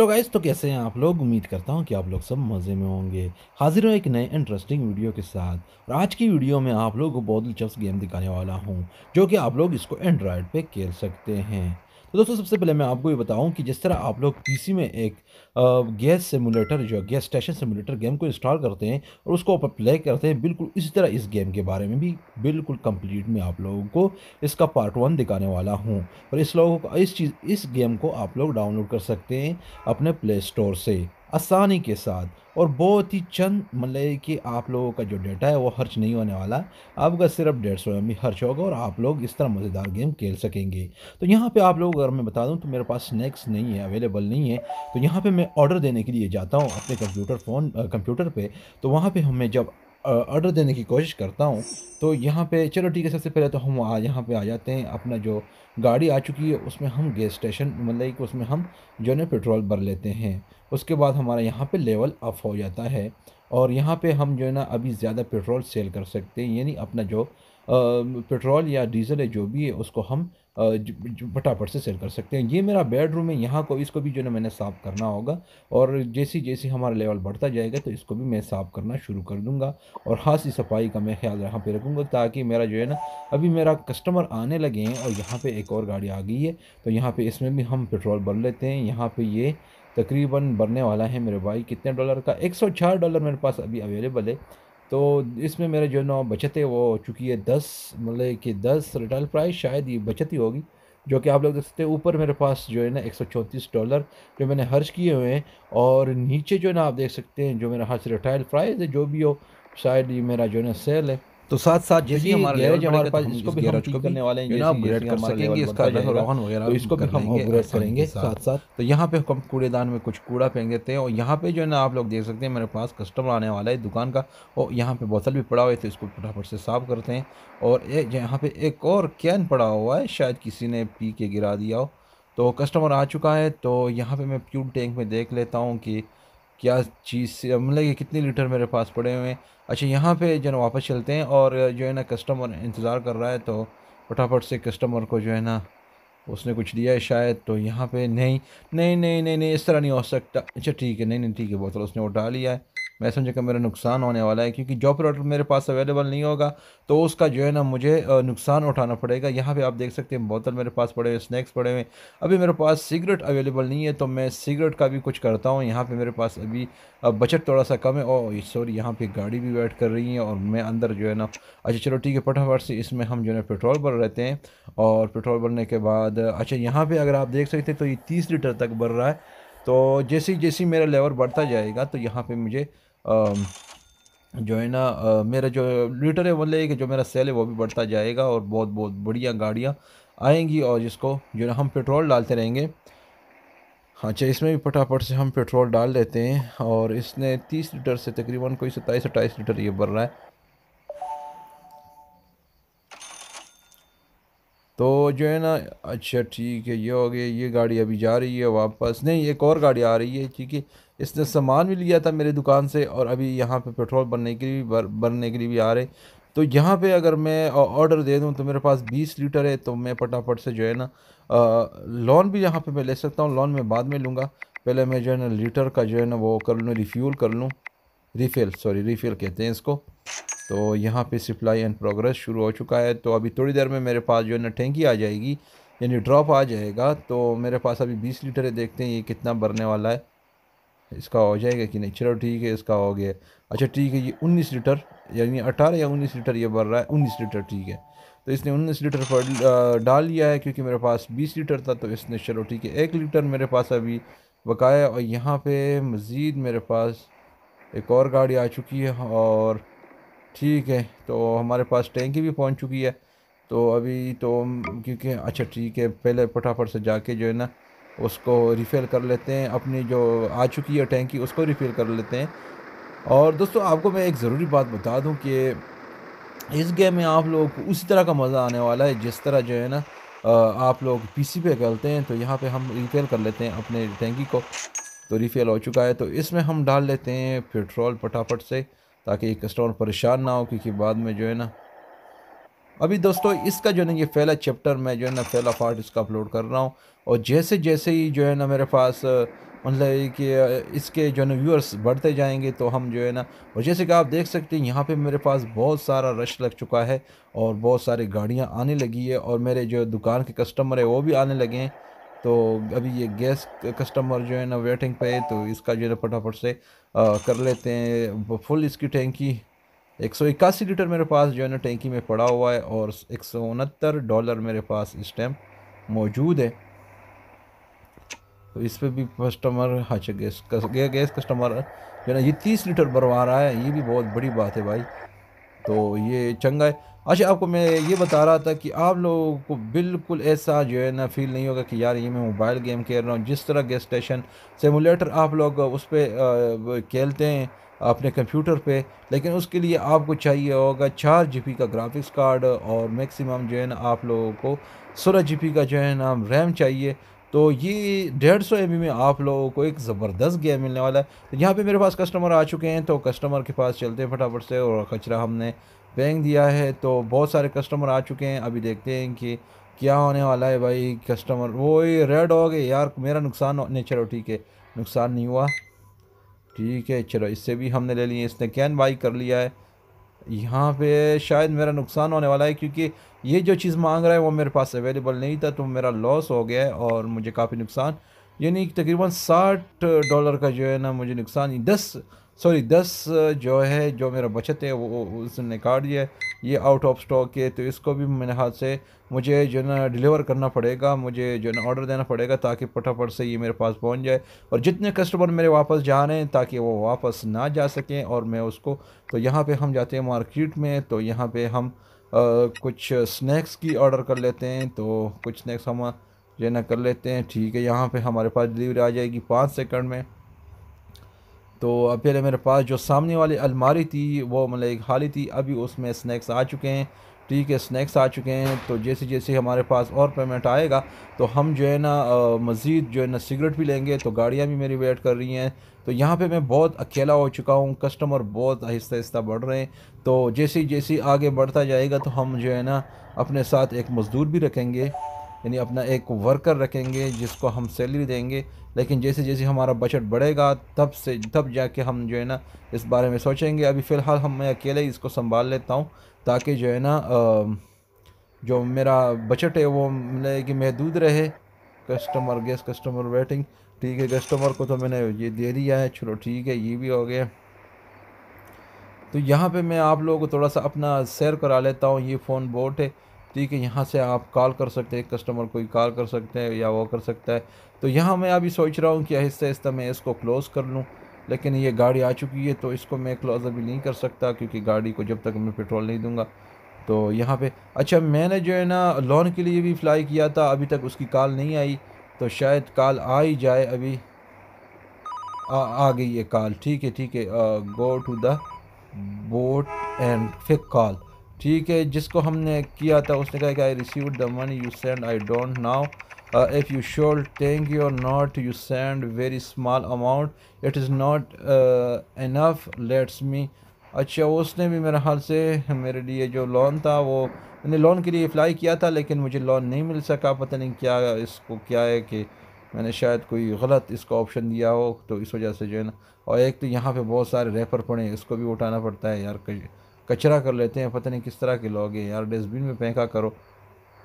hello तो guys तो कैसे हैं आप लोग उम्मीद करता हूँ कि आप लोग सब मज़े में होंगे हाजिर हो एक नए इंटरेस्टिंग वीडियो के साथ और आज की वीडियो में आप लोगों को बहुत दिलचस्प गेम दिखाने वाला हूँ जो कि आप लोग इसको एंड्रॉयड पे खेल सकते हैं तो दोस्तों सबसे पहले मैं आपको ये बताऊं कि जिस तरह आप लोग पीसी में एक गैस सिमुलेटर जो गैस स्टेशन सिमुलेटर गेम को इंस्टॉल करते हैं और उसको आप प्ले करते हैं बिल्कुल इसी तरह इस गेम के बारे में भी बिल्कुल कंप्लीट में आप लोगों को इसका पार्ट वन दिखाने वाला हूँ और इस लोगों को इस चीज़ इस गेम को आप लोग डाउनलोड कर सकते हैं अपने प्ले स्टोर से आसानी के साथ और बहुत ही चंद मतलब कि आप लोगों का जो डेटा है वो खर्च नहीं होने वाला आपका सिर्फ डेढ़ सौ एम खर्च होगा और आप लोग इस तरह मज़ेदार गेम खेल सकेंगे तो यहाँ पे आप लोग अगर मैं बता दूँ तो मेरे पास स्नैक्स नहीं है अवेलेबल नहीं है तो यहाँ पे मैं ऑर्डर देने के लिए जाता हूँ अपने कंप्यूटर फ़ोन कंप्यूटर पर तो वहाँ पर हमें जब ऑर्डर देने की कोशिश करता हूँ तो यहाँ पे चलो ठीक है सबसे पहले तो हम आ यहाँ पे आ जाते हैं अपना जो गाड़ी आ चुकी है उसमें हम गैस स्टेशन मतलब कि उसमें हम जो है पेट्रोल भर लेते हैं उसके बाद हमारा यहाँ पे लेवल अप हो जाता है और यहाँ पे हम जो है ना अभी ज़्यादा पेट्रोल सेल कर सकते हैं यानी अपना जो पेट्रोल या डीजल है जो भी है उसको हम फटाफट से सेल कर सकते हैं ये मेरा बेडरूम है यहाँ को इसको भी जो है मैंने साफ़ करना होगा और जैसे जैसे हमारा लेवल बढ़ता जाएगा तो इसको भी मैं साफ़ करना शुरू कर दूँगा और खासी सफाई का मैं ख्याल यहाँ पे रखूँगा ताकि मेरा जो है ना अभी मेरा कस्टमर आने लगे हैं और यहाँ पर एक और गाड़ी आ गई है तो यहाँ पर इसमें भी हम पेट्रोल भर लेते हैं यहाँ पर ये यह तकरीबन बनने वाला है मेरे भाई कितने डॉलर का एक सौ चार डॉलर मेरे पास अभी अवेलेबल है तो इसमें मेरे जो ना बचत है वो चुकी है दस मतलब कि दस रिटेल प्राइस शायद ये बचत ही होगी जो कि आप लोग देख सकते हैं ऊपर मेरे पास जो है ना एक डॉलर जो मैंने खर्च किए हुए हैं और नीचे जो है ना आप देख सकते हैं जो मेरा हर्च रिटायल प्राइस है जो भी हो शायद ये मेरा जो है ना सेल है तो साथ साथ जैसे गैरेज हमारे तो पास इसको भी करने वाले हैं जैसे कर इसका रोहन वगैरह तो इसको भी हम करेंगे साथ साथ तो यहाँ पे हम कूड़ेदान में कुछ कूड़ा फेंक देते हैं और यहाँ पे जो है ना आप लोग देख सकते हैं मेरे पास कस्टमर आने वाला है दुकान का और यहाँ पे बोतल भी पड़ा हुआ है तो इसको फटाफट से साफ करते हैं और यहाँ पे एक और कैन पड़ा हुआ है शायद किसी ने पी के गिरा दिया हो तो कस्टमर आ चुका है तो यहाँ पे मैं प्यूल टैंक में देख लेता हूँ कि क्या चीज़ से मतलब ये कितने लीटर मेरे पास पड़े हुए हैं अच्छा यहाँ पे जो है वापस चलते हैं और जो है ना कस्टमर इंतज़ार कर रहा है तो फटाफट से कस्टमर को जो है ना उसने कुछ दिया है शायद तो यहाँ पे नहीं नहीं नहीं नहीं नहीं इस तरह नहीं हो सकता अच्छा ठीक है नहीं नहीं ठीक है बोतल उसने उठा लिया है समझा कि मेरा नुकसान होने वाला है क्योंकि जॉब प्रोडक्ट मेरे पास अवेलेबल नहीं होगा तो उसका जो है ना मुझे नुकसान उठाना पड़ेगा यहाँ पर आप देख सकते हैं बोतल मेरे पास पड़े हुए स्नैक्स पड़े हुए अभी मेरे पास सिगरेट अवेलेबल नहीं है तो मैं सिगरेट का भी कुछ करता हूँ यहाँ पर मेरे पास अभी बचत थोड़ा सा कम है और सॉरी यहाँ पर गाड़ी भी वेट कर रही है और मैं अंदर जो है ना अच्छा चलो ठीक है फटाफट से इसमें हम जो है पेट्रोल भर रहते हैं और पेट्रोल भरने के बाद अच्छा यहाँ पर अगर आप देख सकते हैं तो ये तीस लीटर तक बढ़ रहा है तो जैसे जैसे मेरा लेवल बढ़ता जाएगा तो यहाँ पे मुझे जो है ना मेरा जो लीटर है वो ले कि जो मेरा सेल है वो भी बढ़ता जाएगा और बहुत बहुत बढ़िया गाड़ियाँ आएंगी और जिसको जो है हम पेट्रोल डालते रहेंगे हाँ, अच्छा इसमें भी फटाफट से हम पेट्रोल डाल देते हैं और इसने तीस लीटर से तकरीबन कोई सत्ताईस अट्ठाईस लीटर ये भर रहा है तो जो है ना अच्छा ठीक है ये हो गया ये गाड़ी अभी जा रही है वापस नहीं एक और गाड़ी आ रही है ठीक है इसने सामान भी लिया था मेरी दुकान से और अभी यहाँ पे पेट्रोल भरने के लिए भी भरने के लिए भी आ रहे तो यहाँ पे अगर मैं ऑर्डर दे दूँ तो मेरे पास बीस लीटर है तो मैं फटाफट से जो है ना लोन भी यहाँ पे मैं ले सकता हूँ लोन मैं बाद में लूँगा पहले मैं जो है ना लीटर का जो है ना वो कर लूँ रिफ्यूल कर लूँ रिफ़िल सॉरी रिफ़िल कहते हैं इसको तो यहाँ पे सप्लाई एंड प्रोग्रेस शुरू हो चुका है तो अभी थोड़ी देर में मेरे पास जो है ना टेंकी आ जाएगी यानी ड्रॉप आ जाएगा तो मेरे पास अभी बीस लीटर है देखते हैं ये कितना भरने वाला है इसका हो जाएगा कि नहीं चलो ठीक है इसका हो गया अच्छा ठीक है ये उन्नीस लीटर यानी अठारह या उन्नीस लीटर ये भर रहा है उन्नीस लीटर ठीक है तो इसने उन्नीस लीटर पर डाल लिया है क्योंकि मेरे पास बीस लीटर था तो इसने चलो ठीक है एक लीटर मेरे पास अभी बकाया और यहाँ पे मज़ीद मेरे पास एक और गाड़ी आ चुकी है और ठीक है तो हमारे पास टैंकी भी पहुंच चुकी है तो अभी तो क्योंकि अच्छा ठीक है पहले फटाफट से जाके जो है ना उसको रिफ़िल कर लेते हैं अपनी जो आ चुकी है टैंकी उसको रिफ़िल कर लेते हैं और दोस्तों आपको मैं एक ज़रूरी बात बता दूं कि इस गेम में आप लोग को उसी तरह का मज़ा आने वाला है जिस तरह जो है ना आप लोग पीसी पे खेलते हैं तो यहाँ पे हम रिफ़िल कर लेते हैं अपने टैंकी को तो रिफ़िल हो चुका है तो इसमें हम डाल लेते हैं पेट्रोल फटाफट से ताकि कस्टमर परेशान ना हो क्योंकि बाद में जो है ना अभी दोस्तों इसका जो है ना ये पहला चैप्टर मैं जो है ना पहला पार्ट इसका अपलोड कर रहा हूँ और जैसे जैसे ही जो है ना मेरे पास मतलब कि इसके जो है ना व्यूअर्स बढ़ते जाएंगे तो हम जो है ना और जैसे कि आप देख सकते हैं यहाँ पे मेरे पास बहुत सारा रश लग चुका है और बहुत सारी गाड़ियाँ आने लगी है और मेरे जो दुकान के कस्टमर है वो भी आने लगे हैं तो अभी ये गैस कस्टमर जो है ना वेटिंग पे है तो इसका जो है फटाफट से आ, कर लेते हैं फुल इसकी टेंकी एक सौ इक्यासी लीटर मेरे पास जो है ना टेंकी में पड़ा हुआ है और एक सौ उनहत्तर डॉलर मेरे पास इस टाइम मौजूद है तो इस पर भी कस्टमर हाँ, अच्छा गैस गैस कस्टमर जो है ना ये तीस लीटर भरवा रहा है ये भी बहुत बड़ी बात है भाई तो ये चंगा है अच्छा आपको मैं ये बता रहा था कि आप लोगों को बिल्कुल ऐसा जो है ना फील नहीं होगा कि यार ये मैं मोबाइल गेम खेल रहा हूँ जिस तरह गैस स्टेशन सिमुलेटर आप लोग उस पर खेलते हैं अपने कंप्यूटर पे लेकिन उसके लिए आपको चाहिए होगा चार जी का ग्राफिक्स कार्ड और मैक्सिमम जो है ना आप लोगों को सोलह जी का जो है ना रैम चाहिए तो ये डेढ़ सौ एम में आप लोगों को एक ज़बरदस्त गेम मिलने वाला है तो यहाँ पे मेरे पास कस्टमर आ चुके हैं तो कस्टमर के पास चलते हैं फटाफट से और कचरा हमने फेंक दिया है तो बहुत सारे कस्टमर आ चुके हैं अभी देखते हैं कि क्या होने वाला है भाई कस्टमर वो ये रेड हो गए यार मेरा नुकसान नहीं चलो ठीक है नुकसान नहीं हुआ ठीक है चलो इससे भी हमने ले लिए इसने कैन बाई कर लिया है यहाँ पे शायद मेरा नुकसान होने वाला है क्योंकि ये जो चीज़ मांग रहा है वो मेरे पास अवेलेबल नहीं था तो मेरा लॉस हो गया है और मुझे काफ़ी नुकसान यानी तकरीबन साठ डॉलर का जो है ना मुझे नुकसान दस सॉरी दस जो है जो मेरा बचत है वो उसने काट दिया ये आउट ऑफ स्टॉक है तो इसको भी मेरे हाथ से मुझे जो ना डिलीवर करना पड़ेगा मुझे जो ना ऑर्डर देना पड़ेगा ताकि फटाफट से ये मेरे पास पहुंच जाए और जितने कस्टमर मेरे वापस जा रहे हैं ताकि वो वापस ना जा सकें और मैं उसको तो यहाँ पे हम जाते हैं मार्केट में तो यहाँ पे हम आ, कुछ स्नैक्स की ऑर्डर कर लेते हैं तो कुछ स्नैक्स हम जो ना कर लेते हैं ठीक है यहाँ पर हमारे पास डिलीवरी आ जाएगी पाँच सेकेंड में तो पहले मेरे पास जो सामने वाली अलमारी थी वो मतलब एक खाली थी अभी उसमें स्नैक्स आ चुके हैं ठीक है स्नैक्स आ चुके हैं तो जैसे जैसे हमारे पास और पेमेंट आएगा तो हम जो है ना मज़ीद जो है ना सिगरेट भी लेंगे तो गाड़ियाँ भी मेरी वेट कर रही हैं तो यहाँ पे मैं बहुत अकेला हो चुका हूँ कस्टमर बहुत आहिस्ता आहिस्ता बढ़ रहे हैं तो जैसे जैसे आगे बढ़ता जाएगा तो हम जो है ना अपने साथ एक मज़दूर भी रखेंगे यानी अपना एक वर्कर रखेंगे जिसको हम सैलरी देंगे लेकिन जैसे जैसे हमारा बजट बढ़ेगा तब से तब जाके हम जो है ना इस बारे में सोचेंगे अभी फ़िलहाल हम मैं अकेले इसको संभाल लेता हूँ ताकि जो है ना जो मेरा बजट है वो मिले मतलब कि महदूद रहे कस्टमर गेस कस्टमर वेटिंग ठीक है कस्टमर को तो मैंने ये दे दिया है चलो ठीक है ये भी हो गया तो यहाँ पे मैं आप लोगों को थोड़ा सा अपना सैर करा लेता हूँ ये फ़ोन बोट है ठीक है यहाँ से आप कॉल कर सकते हैं कस्टमर कोई कॉल कर सकते हैं या वो कर सकता है तो यहाँ मैं अभी सोच रहा हूँ कि आहिस्ता आहिस्ता मैं इसको क्लोज़ कर लूँ लेकिन ये गाड़ी आ चुकी है तो इसको मैं क्लोज अभी नहीं कर सकता क्योंकि गाड़ी को जब तक मैं पेट्रोल नहीं दूँगा तो यहाँ पे अच्छा मैंने जो है ना लोन के लिए भी फ्लाई किया था अभी तक उसकी कॉल नहीं आई तो शायद कॉल आ ही जाए अभी आ, आ गई है कॉल ठीक है ठीक है go to the boat and fake call ठीक है जिसको हमने किया था उसने कहा कि I receive the money you send I don't now if you sure thank you और not you send very small amount it is not enough let's me अच्छा उसने भी मेरे हाल से मेरे लिए जो लोन था वो मैंने लोन के लिए अप्लाई किया था लेकिन मुझे लोन नहीं मिल सका पता नहीं क्या इसको क्या है कि मैंने शायद कोई गलत इसको ऑप्शन दिया हो तो इस वजह से जो है ना और एक तो यहाँ पे बहुत सारे रेफर पड़े हैं इसको भी उठाना पड़ता है यार कहीं कचरा कर लेते हैं पता नहीं किस तरह के लोग हैं यार डस्टबिन में फेंका करो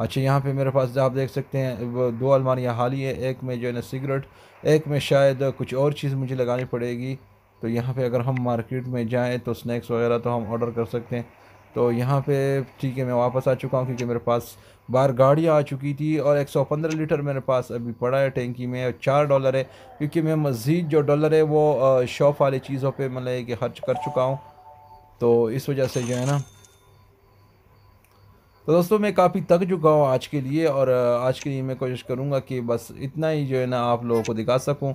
अच्छा यहाँ पे मेरे पास आप देख सकते हैं दो अलमारियाँ हाल ही है एक में जो है ना सिगरेट एक में शायद कुछ और चीज़ मुझे लगानी पड़ेगी तो यहाँ पे अगर हम मार्केट में जाएँ तो स्नैक्स वगैरह तो हम ऑर्डर कर सकते हैं तो यहाँ पे ठीक है मैं वापस आ चुका हूँ क्योंकि मेरे पास बाहर गाड़ियाँ आ चुकी थी और 115 लीटर मेरे पास अभी पड़ा है टेंकी में और चार डॉलर है क्योंकि मैं मज़ीद जो डॉलर है वो शॉप वाली चीज़ों पर मतलब कि खर्च कर चुका हूँ तो इस वजह से जो है ना तो दोस्तों मैं काफ़ी थक चुका हूँ आज के लिए और आज के लिए मैं कोशिश करूँगा कि बस इतना ही जो है ना आप लोगों को दिखा सकूँ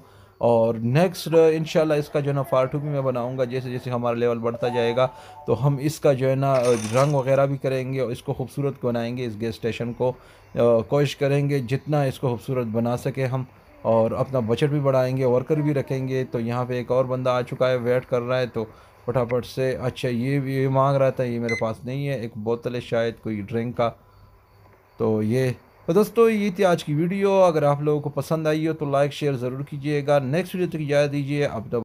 और नेक्स्ट इंशाल्लाह इसका जो है ना फार्टू भी मैं बनाऊंगा जैसे जैसे हमारा लेवल बढ़ता जाएगा तो हम इसका जो है ना रंग वगैरह भी करेंगे और इसको खूबसूरत बनाएंगे इस गैस स्टेशन को कोशिश करेंगे जितना इसको खूबसूरत बना सके हम और अपना बजट भी बढ़ाएंगे वर्कर भी रखेंगे तो यहाँ पे एक और बंदा आ चुका है वेट कर रहा है तो फटाफट से अच्छा ये ये मांग रहा था ये मेरे पास नहीं है एक बोतल है शायद कोई ड्रिंक का तो ये तो दोस्तों ये थी आज की वीडियो अगर आप लोगों को पसंद आई हो तो लाइक शेयर ज़रूर कीजिएगा नेक्स्ट वीडियो तक तो याद दीजिए अब